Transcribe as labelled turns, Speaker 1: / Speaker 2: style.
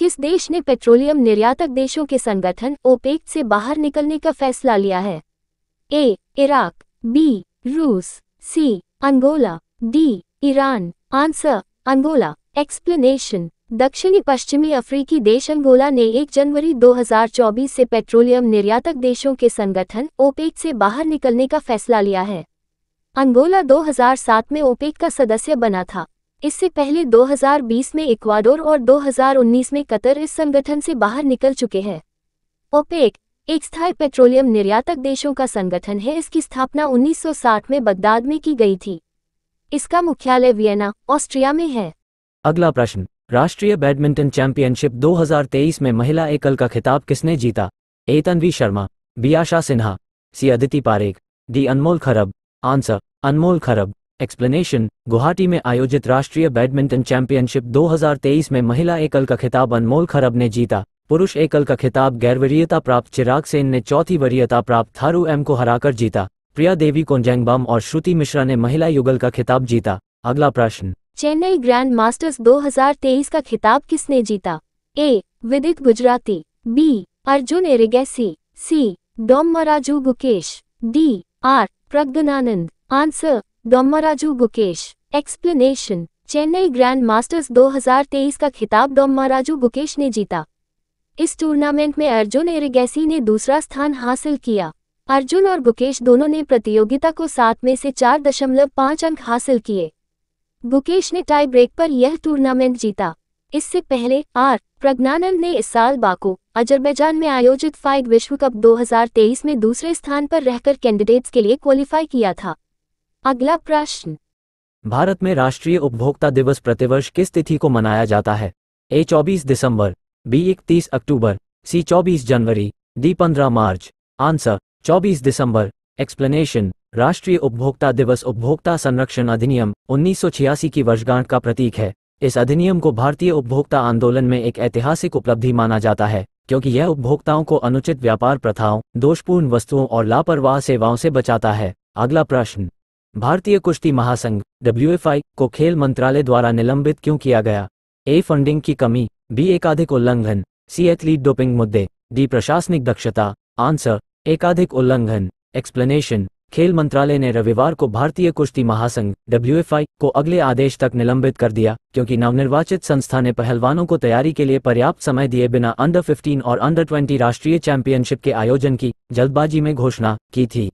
Speaker 1: किस देश ने पेट्रोलियम निर्यातक देशों के संगठन ओपेक से बाहर निकलने का फैसला लिया है ए इराक बी रूस C Angola D Iran answer Angola explanation दक्षिणी पश्चिमी अफ्रीकी देश अंगोला ने 1 जनवरी 2024 से पेट्रोलियम निर्यातक देशों के संगठन ओपेक से बाहर निकलने का फैसला लिया है अंगोला 2007 में ओपेक का सदस्य बना था इससे पहले 2020 में इक्वाडोर और 2019 में कतर इस संगठन से बाहर निकल चुके हैं ओपेक एक स्थायी पेट्रोलियम निर्यातक देशों का संगठन है इसकी स्थापना 1960 में बगदाद में की गई थी इसका मुख्यालय वियना ऑस्ट्रिया में है
Speaker 2: अगला प्रश्न राष्ट्रीय बैडमिंटन चैंपियनशिप 2023 में महिला एकल का खिताब किसने जीता ए शर्मा बियाशा सिन्हा सी अदिति पारेख दी अनमोल खरब आंसर अनमोल खरब एक्सप्लेनेशन गुवाहाटी में आयोजित राष्ट्रीय बैडमिंटन चैंपियनशिप 2023 में महिला एकल का खिताब अनमोल खरब ने जीता पुरुष एकल का खिताब गैरवरीयता प्राप्त चिराग सेन ने चौथी वरीयता प्राप्त थारू एम को हराकर जीता प्रिया देवी कोंजेंगबाम और श्रुति मिश्रा ने महिला युगल का खिताब जीता अगला प्रश्न
Speaker 1: चेन्नई ग्रैंड मास्टर्स 2023 का खिताब किसने जीता A Vidit Gujrathi B Arjun Erigaisi C Dommaraju Gukesh D R Praggnanandhaa answer Dommaraju Gukesh explanation Chennai grand masters 2023 का खिताब डोमराजु गुकेश ने जीता इस टूर्नामेंट में अर्जुन एरिगेसी ने दूसरा स्थान हासिल किया अर्जुन और गुकेश दोनों ने प्रतियोगिता को सात में से चार दशमलव पाँच अंक हासिल किए गुकेश ने टाई ब्रेक पर यह टूर्नामेंट जीता इससे पहले आर प्रज्ञानंद ने इस साल बाकू अजरबैजान में आयोजित फाइट विश्व कप 2023 में दूसरे स्थान पर रहकर कैंडिडेट्स के लिए क्वालिफाई किया था अगला प्रश्न
Speaker 2: भारत में राष्ट्रीय उपभोक्ता दिवस प्रतिवर्ष किस तिथि को मनाया जाता है ए 24 दिसंबर बी 31 अक्टूबर सी 24 जनवरी डी 15 मार्च आंसर 24 दिसंबर एक्सप्लेनेशन राष्ट्रीय उपभोक्ता दिवस उपभोक्ता संरक्षण अधिनियम उन्नीस की वर्षगांठ का प्रतीक है इस अधिनियम को भारतीय उपभोक्ता आंदोलन में एक ऐतिहासिक उपलब्धि माना जाता है क्योंकि यह उपभोक्ताओं को अनुचित व्यापार प्रथाओं दोषपूर्ण वस्तुओं और लापरवाह सेवाओं से बचाता है अगला प्रश्न भारतीय कुश्ती महासंघ डब्ल्यू को खेल मंत्रालय द्वारा निलंबित क्यों किया गया ए फंडिंग की कमी बी एकाधिक उल्लंघन सी एथलीट डोपिंग मुद्दे डी प्रशासनिक दक्षता आंसर एकाधिक उल्लंघन एक्सप्लेनेशन खेल मंत्रालय ने रविवार को भारतीय कुश्ती महासंघ डब्ल्यू को अगले आदेश तक निलंबित कर दिया क्योंकि नवनिर्वाचित संस्था ने पहलवानों को तैयारी के लिए पर्याप्त समय दिए बिना अंडर 15 और अंडर 20 राष्ट्रीय चैंपियनशिप के आयोजन की जल्दबाजी में घोषणा की थी